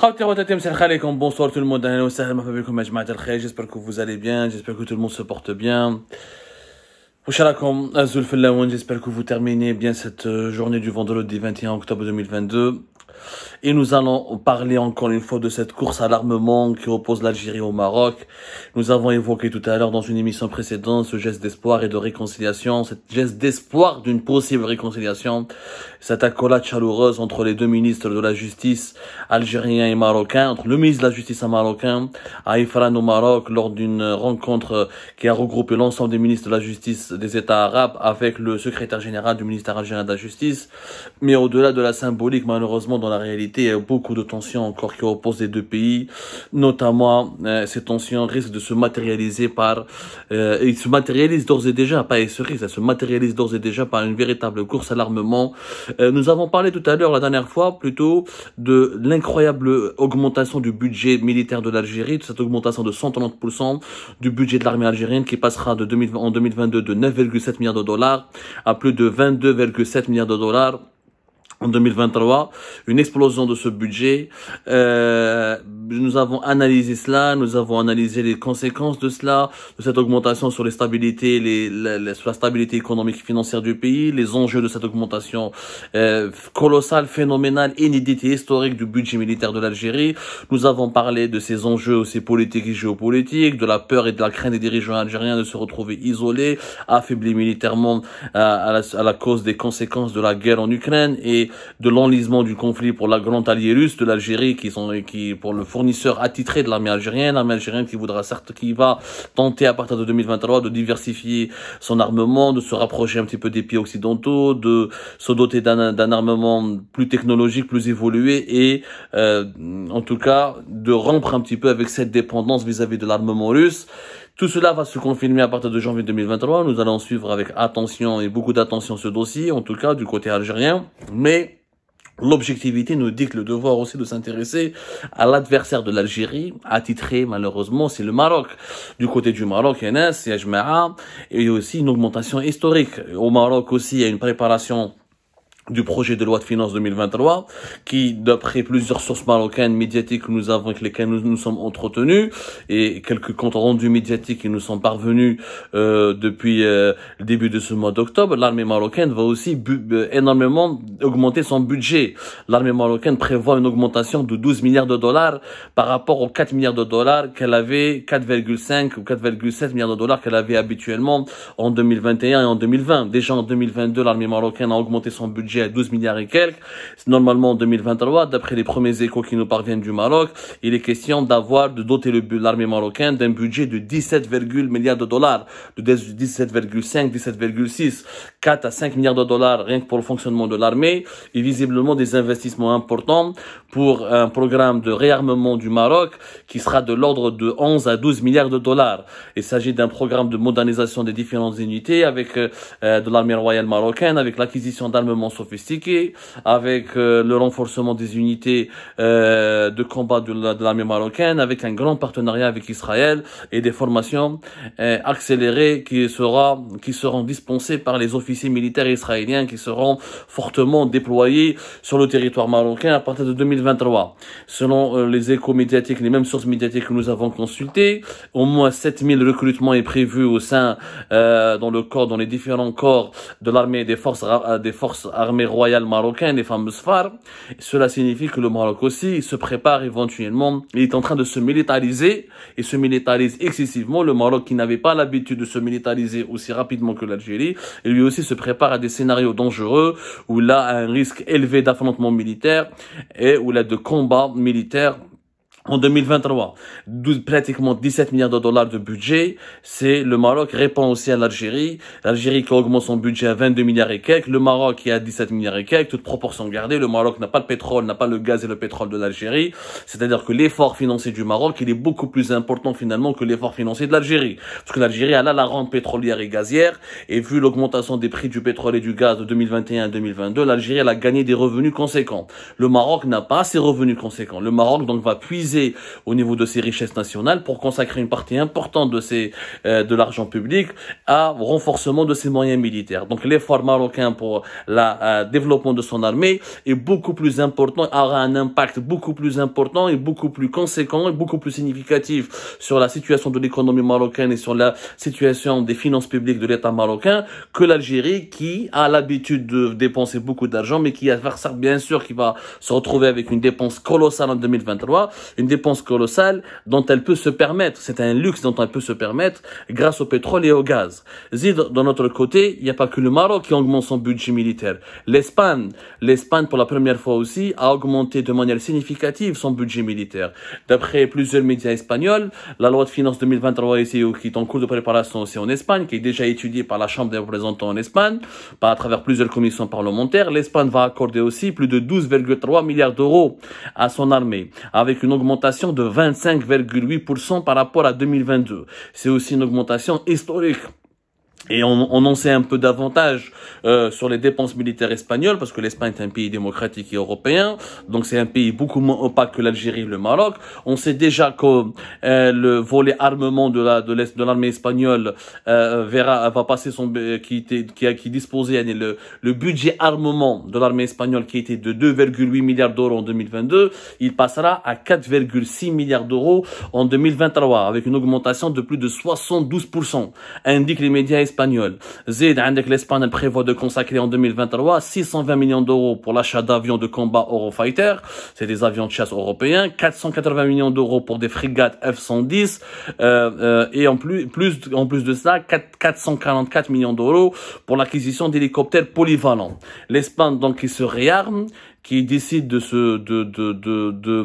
Bonsoir tout le monde. J'espère que vous allez bien. J'espère que tout le monde se porte bien. J'espère que vous terminez bien cette euh, journée du vendredi 21 octobre 2022. Et nous allons parler encore une fois de cette course à l'armement qui oppose l'Algérie au Maroc. Nous avons évoqué tout à l'heure dans une émission précédente ce geste d'espoir et de réconciliation, ce geste d'espoir d'une possible réconciliation, cette accolade chaleureuse entre les deux ministres de la justice algériens et marocains, entre le ministre de la justice marocain à Ifran au Maroc lors d'une rencontre qui a regroupé l'ensemble des ministres de la justice des États arabes avec le secrétaire général du ministère algérien de la justice. Mais au-delà de la symbolique, malheureusement, la réalité, il y a beaucoup de tensions encore qui opposent les deux pays. Notamment, euh, ces tensions risquent de se matérialiser par... Euh, ils se matérialisent d'ores et déjà, pas ils se risquent, se matérialise d'ores et déjà par une véritable course à l'armement. Euh, nous avons parlé tout à l'heure, la dernière fois, plutôt de l'incroyable augmentation du budget militaire de l'Algérie, de cette augmentation de 130% du budget de l'armée algérienne qui passera de 2020, en 2022 de 9,7 milliards de dollars à plus de 22,7 milliards de dollars en 2023, une explosion de ce budget. Euh, nous avons analysé cela, nous avons analysé les conséquences de cela, de cette augmentation sur les stabilités, les, la stabilité économique et financière du pays, les enjeux de cette augmentation euh, colossale, phénoménale, inédite et historique du budget militaire de l'Algérie. Nous avons parlé de ces enjeux aussi politiques et géopolitiques, de la peur et de la crainte des dirigeants algériens de se retrouver isolés, affaiblis militairement euh, à, la, à la cause des conséquences de la guerre en Ukraine et de l'enlisement du conflit pour la grande alliée russe de l'Algérie, qui sont qui pour le fournisseur attitré de l'armée algérienne, l'armée algérienne qui voudra certes, qui va tenter à partir de 2023 de diversifier son armement, de se rapprocher un petit peu des pays occidentaux, de se doter d'un armement plus technologique, plus évolué et euh, en tout cas de rompre un petit peu avec cette dépendance vis à -vis de l'armement russe. Tout cela va se confirmer à partir de janvier 2023. Nous allons suivre avec attention et beaucoup d'attention ce dossier, en tout cas du côté algérien. Mais L'objectivité nous dit que le devoir aussi de s'intéresser à l'adversaire de l'Algérie, attitré malheureusement, c'est le Maroc. Du côté du Maroc, il y a aussi une augmentation historique. Au Maroc aussi, il y a une préparation du projet de loi de finances 2023, qui, d'après plusieurs sources marocaines médiatiques que nous avons, avec lesquelles nous nous sommes entretenus, et quelques comptes rendus médiatiques qui nous sont parvenus euh, depuis euh, le début de ce mois d'octobre, l'armée marocaine va aussi euh, énormément augmenter son budget. L'armée marocaine prévoit une augmentation de 12 milliards de dollars par rapport aux 4 milliards de dollars qu'elle avait, 4,5 ou 4,7 milliards de dollars qu'elle avait habituellement en 2021 et en 2020. Déjà en 2022, l'armée marocaine a augmenté son budget à 12 milliards et quelques. Normalement, en 2023, d'après les premiers échos qui nous parviennent du Maroc, il est question d'avoir, de doter l'armée marocaine d'un budget de 17, milliards de dollars, de 17,5, 17,6, 4 à 5 milliards de dollars rien que pour le fonctionnement de l'armée, et visiblement des investissements importants pour un programme de réarmement du Maroc qui sera de l'ordre de 11 à 12 milliards de dollars. Il s'agit d'un programme de modernisation des différentes unités avec euh, euh, de l'armée royale marocaine, avec l'acquisition d'armements avec euh, le renforcement des unités euh, de combat de, l'armée marocaine, avec un grand partenariat avec Israël et des formations euh, accélérées qui, sera, qui seront dispensées par les officiers militaires israéliens qui seront fortement déployés sur le territoire marocain à partir de 2023. Selon les échos médiatiques, les mêmes sources médiatiques que nous avons consultées, au moins 7000 recrutements est prévu au sein dans le corps, dans les différents corps de l'armée et des forces, des forces armées Royal Marocain, des les fameuses phares. Cela signifie que le Maroc aussi se prépare éventuellement. Il est en train de se militariser et se militarise excessivement. Le Maroc qui n'avait pas l'habitude de se militariser aussi rapidement que l'Algérie, lui aussi se prépare à des scénarios dangereux où là un risque élevé d'affrontement militaire et où là de combats militaires en 2023, pratiquement 17 milliards de dollars de budget. C'est le Maroc répond aussi à l'Algérie. L'Algérie qui augmente son budget à 22 milliards et quelques. Le Maroc qui a 17 milliards et quelques. Toute proportion gardée. Le Maroc n'a pas le pétrole, n'a pas le gaz et le pétrole de l'Algérie. C'est-à-dire que l'effort financier du Maroc, il est beaucoup plus important finalement que l'effort financier de l'Algérie. Parce que l'Algérie, elle a la rente pétrolière et gazière. Et vu l'augmentation des prix du pétrole et du gaz de 2021 à 2022, l'Algérie, elle a gagné des revenus conséquents. Le Maroc n'a pas ses revenus conséquents. Le Maroc, donc, va puiser au niveau de ses richesses nationales pour consacrer une partie importante de ses euh, de l'argent public à renforcement de ses moyens militaires. Donc l'effort marocain pour le euh, développement de son armée est beaucoup plus important, aura un impact beaucoup plus important et beaucoup plus conséquent et beaucoup plus significatif sur la situation de l'économie marocaine et sur la situation des finances publiques de l'État marocain que l'Algérie qui a l'habitude de dépenser beaucoup d'argent mais qui va bien sûr qui va se retrouver avec une dépense colossale en 2023, une dépense colossale dont elle peut se permettre. C'est un luxe dont elle peut se permettre grâce au pétrole et au gaz. Zid, d'un notre côté, il n'y a pas que le Maroc qui augmente son budget militaire. L'Espagne, l'Espagne pour la première fois aussi, a augmenté de manière significative son budget militaire. D'après plusieurs médias espagnols, la loi de finances 2023 qui est en cours de préparation aussi en Espagne, qui est déjà étudiée par la Chambre des représentants en Espagne, par à travers plusieurs commissions parlementaires, l'Espagne va accorder aussi plus de 12,3 milliards d'euros à son armée, avec une augmentation augmentation de 25,8% par rapport à 2022. C'est aussi une augmentation historique et on, on, en sait un peu davantage euh, sur les dépenses militaires espagnoles, parce que l'Espagne est un pays démocratique et européen, donc c'est un pays beaucoup moins opaque que l'Algérie et le Maroc. On sait déjà que euh, le volet armement de la de de l'armée espagnole euh, verra va passer son euh, qui était qui a qui disposait le le budget armement de l'armée espagnole qui était de 2,8 milliards d'euros en 2022, il passera à 4,6 milliards d'euros en 2023 avec une augmentation de plus de 72 indique les médias espagnol. Z, l'Espagne prévoit de consacrer en 2023 620 millions d'euros pour l'achat d'avions de combat Eurofighter, c'est des avions de chasse européens, 480 millions d'euros pour des frégates F-110 euh, euh, et en plus, plus, en plus de ça, 444 millions d'euros pour l'acquisition d'hélicoptères polyvalents. L'Espagne donc qui se réarme, qui décide de se de de de de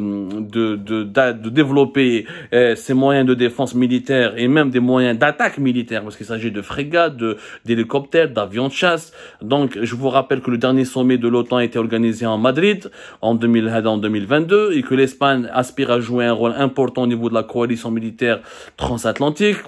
de, de, développer eh, ses moyens de défense militaire et même des moyens d'attaque militaire parce qu'il s'agit de frégates, d'hélicoptères, d'avions de chasse. Donc je vous rappelle que le dernier sommet de l'OTAN a été organisé en Madrid en euh, en 2022 et que l'Espagne aspire à jouer un rôle important au niveau de la coalition militaire transatlantique.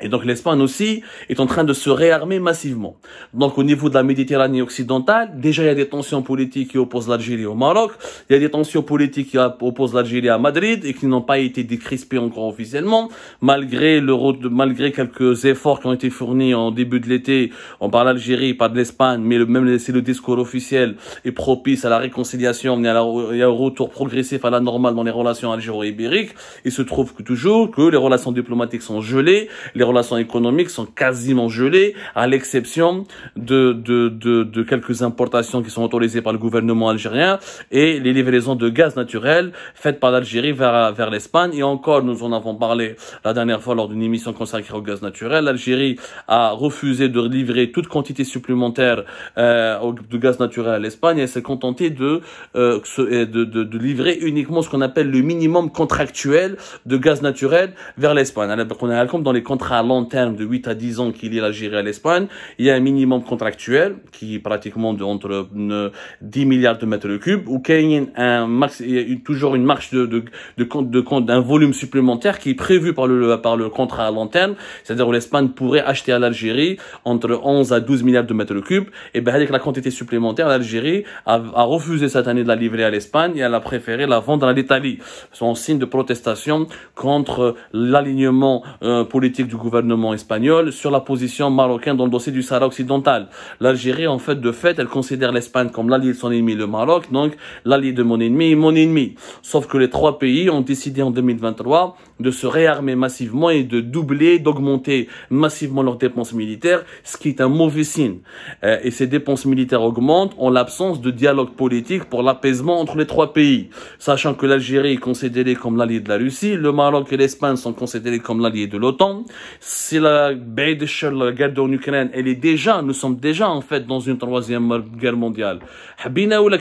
Et donc l'Espagne aussi est en train de se réarmer massivement. Donc au niveau de la Méditerranée occidentale, déjà il y a des tensions politiques qui opposent l'Algérie au Maroc, il y a des tensions politiques qui opposent l'Algérie à Madrid et qui n'ont pas été décrispées encore officiellement, malgré le malgré quelques efforts qui ont été fournis en début de l'été par l'Algérie, de l'Espagne, mais le même si le discours officiel est propice à la réconciliation il à a un retour progressif à la normale dans les relations algéro-ibériques. Il se trouve que toujours que les relations diplomatiques sont gelées, les relations économiques sont quasiment gelées, à l'exception de, de, quelques importations qui sont autorisées par le gouvernement algérien et les livraisons de gaz naturel faites par l'Algérie vers, vers l'Espagne. Et encore, nous en avons parlé la dernière fois lors d'une émission consacrée au gaz naturel. L'Algérie a refusé de livrer toute quantité supplémentaire euh, de gaz naturel à l'Espagne et s'est contentée de, euh, de, livrer uniquement ce qu'on appelle le minimum contractuel de gaz naturel vers l'Espagne. On dans les contrats à long terme de 8 à 10 ans qu'il qui lie l'Algérie à l'Espagne. Il y a un minimum contractuel qui est pratiquement de entre 10 euh, milliards de mètres cubes ou qu'il y a toujours une marche de, de, de, d'un volume supplémentaire qui est prévu par le, par le contrat à long terme. C'est-à-dire où l'Espagne pourrait acheter à l'Algérie entre 11 à 12 milliards de mètres cubes. Et bien, avec la quantité supplémentaire, l'Algérie a, refusé cette année de la livrer à l'Espagne et elle a préféré la vendre à l'Italie. C'est un signe de protestation contre euh, l'alignement euh, politique du gouvernement gouvernement espagnol sur la position marocaine dans le dossier du Sahara occidental. L'Algérie, en fait, de fait, elle considère l'Espagne comme l'allié de son ennemi, le Maroc, donc l'allié de mon ennemi et mon ennemi. Sauf que les trois pays ont décidé en 2023 de se réarmer massivement et de doubler, d'augmenter massivement leurs dépenses militaires, ce qui est un mauvais signe. Euh, et ces dépenses militaires augmentent en l'absence de dialogue politique pour l'apaisement entre les trois pays. Sachant que l'Algérie est considérée comme l'allié de la Russie, le Maroc et l'Espagne sont considérés comme l'allié de l'OTAN si la de la guerre en Ukraine, elle est déjà, nous sommes déjà en fait dans une troisième guerre mondiale. Habina ou la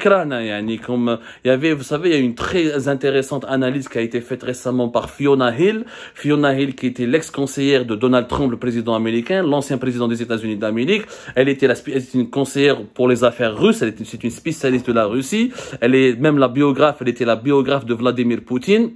comme avait, vous savez, il y a une très intéressante analyse qui a été faite récemment par Fiona Hill. Fiona Hill qui était l'ex-conseillère de Donald Trump, le président américain, l'ancien président des États-Unis d'Amérique. Elle était, la, elle une conseillère pour les affaires russes, elle est c'est une spécialiste de la Russie. Elle est même la biographe, elle était la biographe de Vladimir Poutine.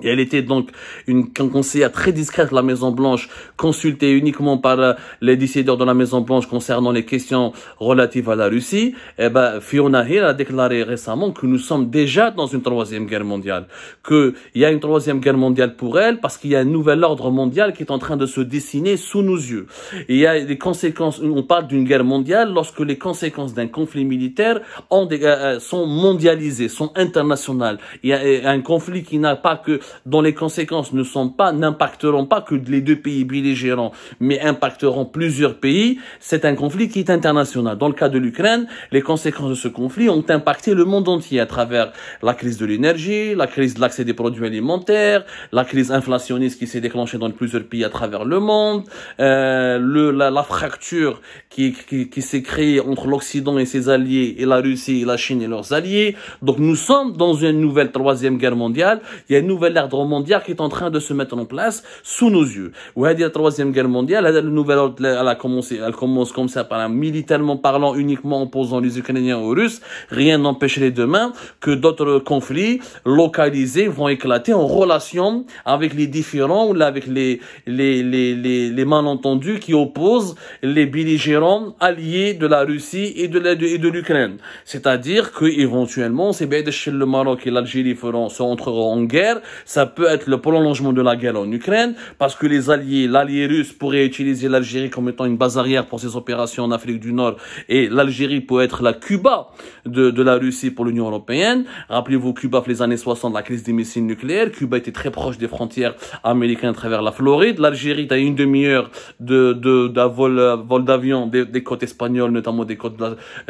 Et elle était donc une conseillère très discrète de la Maison-Blanche, consultée uniquement par euh, les décideurs de la Maison-Blanche concernant les questions relatives à la Russie. Eh ben, Fiona Hill a déclaré récemment que nous sommes déjà dans une troisième guerre mondiale, qu'il y a une troisième guerre mondiale pour elle parce qu'il y a un nouvel ordre mondial qui est en train de se dessiner sous nos yeux. il y a des conséquences, on parle d'une guerre mondiale lorsque les conséquences d'un conflit militaire euh, euh, sont mondialisées, sont internationales. Il y a un conflit qui n'a pas que dont les conséquences ne sont pas, n'impacteront pas que les deux pays belligérants, mais impacteront plusieurs pays, c'est un conflit qui est international. Dans le cas de l'Ukraine, les conséquences de ce conflit ont impacté le monde entier à travers la crise de l'énergie, la crise de l'accès des produits alimentaires, la crise inflationniste qui s'est déclenchée dans plusieurs pays à travers le monde, euh, le, la, fracture qui, qui, qui s'est créée entre l'Occident et ses alliés et la Russie et la Chine et leurs alliés. Donc nous sommes dans une nouvelle troisième guerre mondiale. Il y a une nouvelle l'ordre mondial qui est en train de se mettre en place sous nos yeux. Ou à la troisième guerre mondiale, nouvelle elle a commencé, elle commence comme ça par un militairement parlant uniquement opposant les Ukrainiens aux Russes. Rien n'empêcherait demain que d'autres conflits localisés vont éclater en relation avec les différents ou avec les, les, les, les, malentendus qui opposent les belligérants alliés de la Russie et de l'Ukraine. C'est-à-dire que éventuellement, c'est bien le Maroc et l'Algérie se entreront en guerre, ça peut être le prolongement de la guerre en Ukraine, parce que les alliés, l'allié russe pourrait utiliser l'Algérie comme étant une base arrière pour ses opérations en Afrique du Nord, et l'Algérie peut être la Cuba de, de la Russie pour l'Union Européenne. Rappelez-vous, Cuba, les années 60, la crise des missiles nucléaires, Cuba était très proche des frontières américaines à travers la Floride, l'Algérie, a une demi-heure de, de, d'un vol, vol d'avion des, des, côtes espagnoles, notamment des côtes,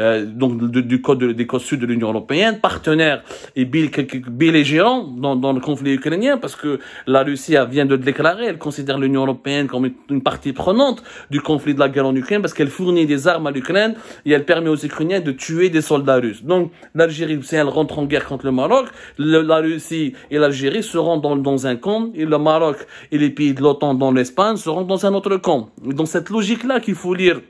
euh, donc du côte, des côtes sud de l'Union Européenne, partenaire et Bill, et dans, dans le conflit parce que la Russie vient de le déclarer, elle considère l'Union européenne comme une partie prenante du conflit de la guerre en Ukraine, parce qu'elle fournit des armes à l'Ukraine et elle permet aux Ukrainiens de tuer des soldats russes. Donc l'Algérie, si elle rentre en guerre contre le Maroc, la Russie et l'Algérie seront dans, dans un camp, et le Maroc et les pays de l'OTAN dans l'Espagne seront dans un autre camp. Dans cette logique-là qu'il faut lire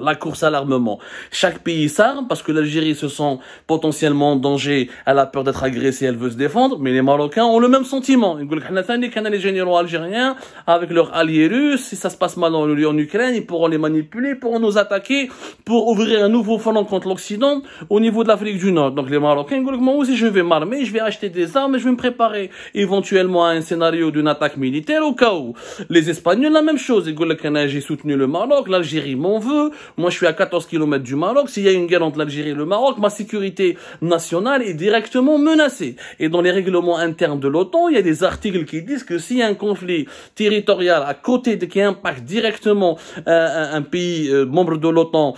la course à l'armement. Chaque pays s'arme parce que l'Algérie se sent potentiellement en danger, elle a peur d'être agressée, elle veut se défendre, mais les Marocains ont le même sentiment. Ils disent les généraux algériens, avec leurs alliés russes, si ça se passe mal en, en Ukraine, ils pourront les manipuler, ils pourront nous attaquer, pour ouvrir un nouveau front contre l'Occident au niveau de l'Afrique du Nord. Donc les Marocains disent, moi aussi je vais m'armer, je vais acheter des armes et je vais me préparer éventuellement à un scénario d'une attaque militaire au cas où. Les Espagnols, la même chose. Ils disent, j'ai soutenu le Maroc, l'Algérie m'en veut, moi, je suis à 14 km du Maroc. S'il y a une guerre entre l'Algérie et le Maroc, ma sécurité nationale est directement menacée. Et dans les règlements internes de l'OTAN, il y a des articles qui disent que s'il y a un conflit territorial à côté de, qui impacte directement euh, un pays euh, membre de l'OTAN,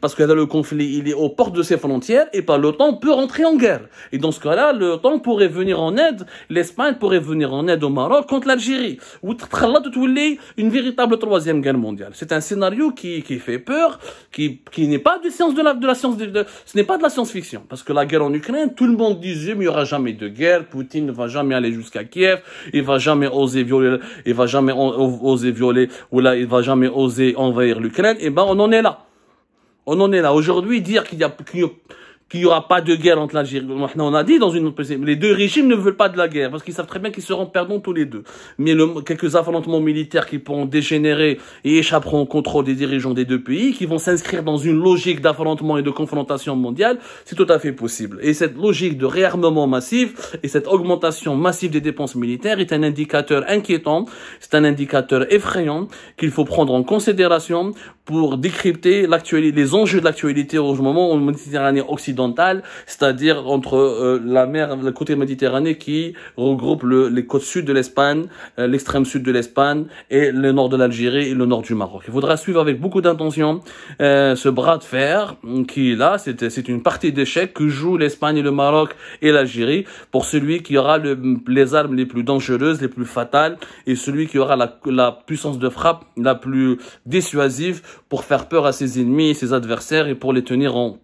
parce que là, le conflit, il est aux portes de ses frontières, et pas ben, l'OTAN peut rentrer en guerre. Et dans ce cas-là, l'OTAN pourrait venir en aide, l'Espagne pourrait venir en aide au Maroc contre l'Algérie. Ou une véritable troisième guerre mondiale. C'est un scénario qui, qui fait peur qui, qui n'est pas de science de la, science, ce n'est pas de la science-fiction. Parce que la guerre en Ukraine, tout le monde disait, il n'y aura jamais de guerre, Poutine ne va jamais aller jusqu'à Kiev, il va jamais oser violer, il va jamais oser violer, ou là, il va jamais oser envahir l'Ukraine. Et eh ben, on en est là. On en est là. Aujourd'hui, dire qu'il y a, plus' qu'il n'y aura pas de guerre entre l'Algérie. On a dit dans une autre... les deux régimes ne veulent pas de la guerre parce qu'ils savent très bien qu'ils seront perdants tous les deux. Mais le... quelques affrontements militaires qui pourront dégénérer et échapperont au contrôle des dirigeants des deux pays, qui vont s'inscrire dans une logique d'affrontement et de confrontation mondiale, c'est tout à fait possible. Et cette logique de réarmement massif et cette augmentation massive des dépenses militaires est un indicateur inquiétant, c'est un indicateur effrayant qu'il faut prendre en considération pour décrypter l'actualité, les enjeux de l'actualité au moment en Méditerranée occidentale c'est-à-dire entre euh, la mer, le côté méditerranéen qui regroupe les côtes sud de l'Espagne, euh, l'extrême sud de l'Espagne et le nord de l'Algérie et le nord du Maroc. Il faudra suivre avec beaucoup d'intention euh, ce bras de fer qui là, c'est une partie d'échec que jouent l'Espagne et le Maroc et l'Algérie pour celui qui aura les armes les plus dangereuses, les plus fatales et celui qui aura la, la puissance de frappe la plus dissuasive pour faire peur à ses ennemis ses adversaires et pour les tenir en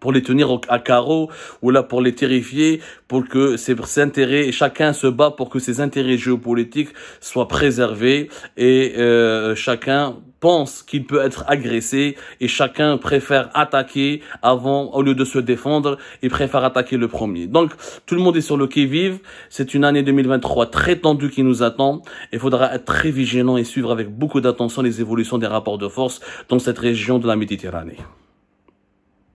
pour les tenir à carreau ou là pour les terrifier, pour que ces intérêts, chacun se bat pour que ses intérêts géopolitiques soient préservés et euh, chacun pense qu'il peut être agressé et chacun préfère attaquer avant, au lieu de se défendre, et préfère attaquer le premier. Donc, tout le monde est sur le qui-vive. C'est une année 2023 très tendue qui nous attend. et Il faudra être très vigilant et suivre avec beaucoup d'attention les évolutions des rapports de force dans cette région de la Méditerranée.